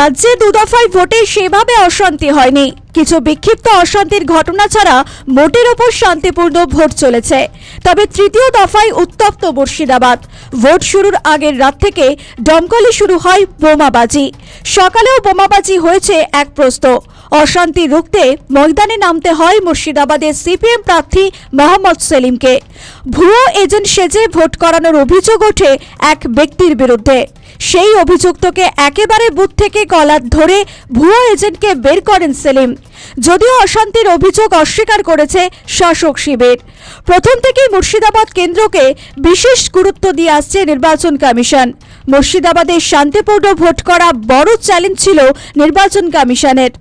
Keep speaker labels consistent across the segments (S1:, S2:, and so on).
S1: রাজ্যে দুদফায় ভোটে সেভাবে অশান্তি হয়নি কিছু বিক্ষিপ্ত অশান্তির ঘটনা ছাড়া মোটের ওপর শান্তিপূর্ণ ভোট চলেছে তবে তৃতীয় দফায় উত্তপ্ত মুর্শিদাবাদ ভোট শুরুর আগের রাত থেকে দমকলে শুরু হয় বোমাবাজি সকালেও বোমাবাজি হয়েছে এক প্রস্ত অশান্তি রুখতে ময়দানে নামতে হয় মুর্শিদাবাদের সিপিএম প্রার্থী মোহাম্মদ সেলিমকে ভুয়ো এজেন্ট সেজে ভোট করানোর অভিযোগ ওঠে এক ব্যক্তির বিরুদ্ধে সেই অভিযুক্তকে একেবারে বুথ থেকে কলার ধরে ভুয়ো এজেন্টকে বের করেন সেলিম যদিও অশান্তির অভিযোগ অস্বীকার করেছে শাসক শিবির প্রথম থেকেই মুর্শিদাবাদ কেন্দ্রকে বিশেষ গুরুত্ব দিয়ে আসছে নির্বাচন কমিশন মুর্শিদাবাদের শান্তিপূর্ণ ভোট করা বড় চ্যালেঞ্জ ছিল নির্বাচন কমিশনের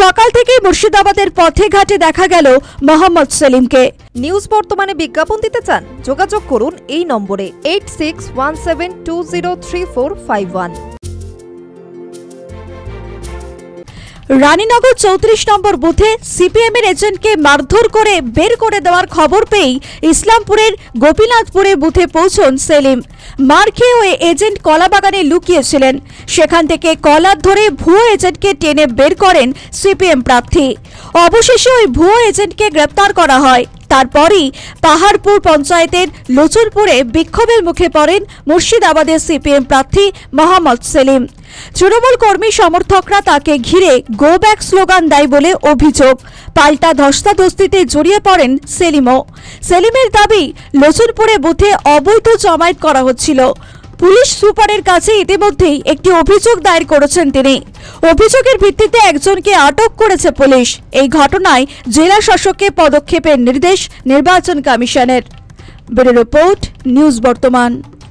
S1: সকাল থেকেই মুর্শিদাবাদের পথে ঘাটে
S2: দেখা গেল মোহাম্মদ সেলিমকে নিউজ বর্তমানে বিজ্ঞাপন দিতে চান যোগাযোগ করুন এই নম্বরে eight six one seven two zero three four five one Raninagar
S1: চৌত্রিশ নম্বর বুথে সিপিএম এর এজেন্টকে মারধর করে বের করে দেওয়ার খবর পেয়েই ইসলামপুরের গোপীনাথপুরে বুথে পৌঁছন সেলিম মার খেয়ে ওই এজেন্ট কলাবাগানে লুকিয়েছিলেন সেখান থেকে কলার ধরে ভুয়ো এজেন্টকে টেনে বের করেন সিপিএম প্রার্থী অবশেষে ওই ভুয়ো এজেন্টকে গ্রেপ্তার করা হয় তারপরেই পাহাড়পুর পঞ্চায়েতের লোচনপুরে বিক্ষোভের মুখে পড়েন মুর্শিদাবাদের সিপিএম প্রার্থী মোহাম্মদ সেলিম তৃণমূল কর্মী সমর্থকরা তাকে ঘিরে গো ব্যাক স্লোগান দেয় বলে অভিযোগ পাল্টা ধস্তাধস্তিতে জড়িয়ে পড়েন সেলিমও সেলিমের দাবি লোচনপুরে বুথে অবৈধ জমায়েত করা হচ্ছিল পুলিশ সুপারের কাছে ইতিমধ্যেই একটি অভিযোগ দায়ের করেছেন তিনি অভিযোগের ভিত্তিতে একজনকে আটক করেছে পুলিশ এই ঘটনায় জেলা শাসককে পদক্ষেপের নির্দেশ নির্বাচন কমিশনের ব্যুরো রিপোর্ট নিউজ বর্তমান